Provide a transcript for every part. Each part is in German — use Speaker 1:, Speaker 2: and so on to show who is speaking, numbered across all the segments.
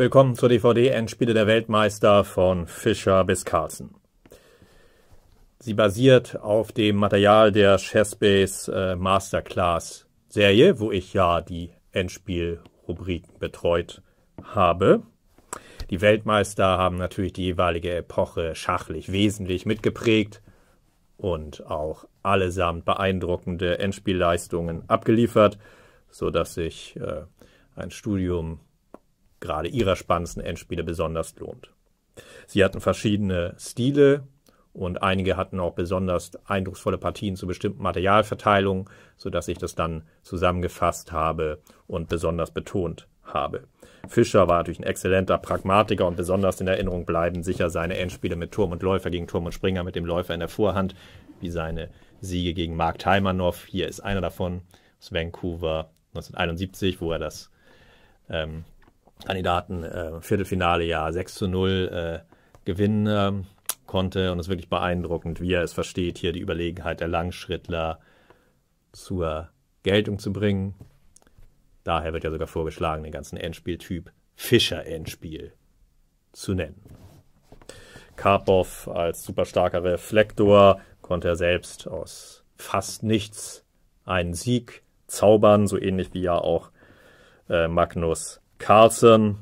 Speaker 1: Willkommen zur DVD Endspiele der Weltmeister von Fischer bis Carlsen. Sie basiert auf dem Material der Chessbase äh, Masterclass Serie, wo ich ja die Endspielrubriken betreut habe. Die Weltmeister haben natürlich die jeweilige Epoche schachlich wesentlich mitgeprägt und auch allesamt beeindruckende Endspielleistungen abgeliefert, so dass ich äh, ein Studium gerade ihrer spannendsten Endspiele besonders lohnt. Sie hatten verschiedene Stile und einige hatten auch besonders eindrucksvolle Partien zu bestimmten Materialverteilungen, sodass ich das dann zusammengefasst habe und besonders betont habe. Fischer war natürlich ein exzellenter Pragmatiker und besonders in Erinnerung bleiben sicher seine Endspiele mit Turm und Läufer gegen Turm und Springer mit dem Läufer in der Vorhand, wie seine Siege gegen Mark Taimanov. Hier ist einer davon aus Vancouver 1971, wo er das ähm, Kandidaten äh, Viertelfinale ja 6 zu 0 äh, gewinnen ähm, konnte. Und es ist wirklich beeindruckend, wie er es versteht, hier die Überlegenheit der Langschrittler zur Geltung zu bringen. Daher wird ja sogar vorgeschlagen, den ganzen Endspieltyp Fischer-Endspiel zu nennen. Karpov als super starker Reflektor konnte er selbst aus fast nichts einen Sieg zaubern, so ähnlich wie ja auch äh, Magnus Carlson,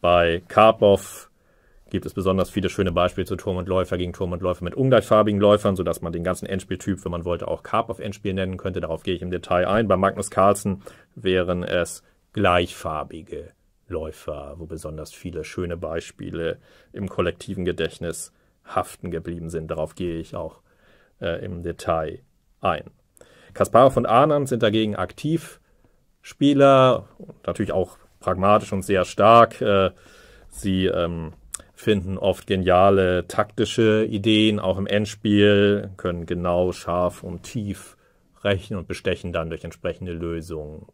Speaker 1: bei Karpov gibt es besonders viele schöne Beispiele zu Turm und Läufer gegen Turm und Läufer mit ungleichfarbigen Läufern, sodass man den ganzen Endspieltyp, wenn man wollte, auch Karpov-Endspiel nennen könnte. Darauf gehe ich im Detail ein. Bei Magnus Carlsen wären es gleichfarbige Läufer, wo besonders viele schöne Beispiele im kollektiven Gedächtnis haften geblieben sind. Darauf gehe ich auch äh, im Detail ein. Kasparov und Arnand sind dagegen aktiv Spieler, natürlich auch pragmatisch und sehr stark. Äh, sie ähm, finden oft geniale taktische Ideen, auch im Endspiel, können genau, scharf und tief rechnen und bestechen dann durch entsprechende Lösungen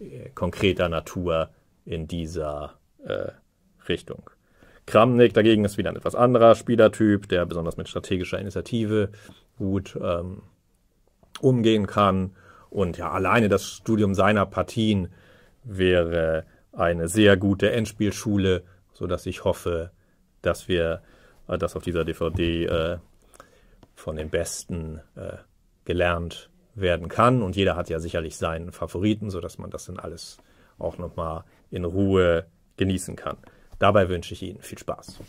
Speaker 1: äh, konkreter Natur in dieser äh, Richtung. Kramnik dagegen ist wieder ein etwas anderer Spielertyp, der besonders mit strategischer Initiative gut ähm, umgehen kann. Und ja, alleine das Studium seiner Partien wäre eine sehr gute Endspielschule, sodass ich hoffe, dass wir äh, das auf dieser DVD äh, von den Besten äh, gelernt werden kann. Und jeder hat ja sicherlich seinen Favoriten, sodass man das dann alles auch nochmal in Ruhe genießen kann. Dabei wünsche ich Ihnen viel Spaß.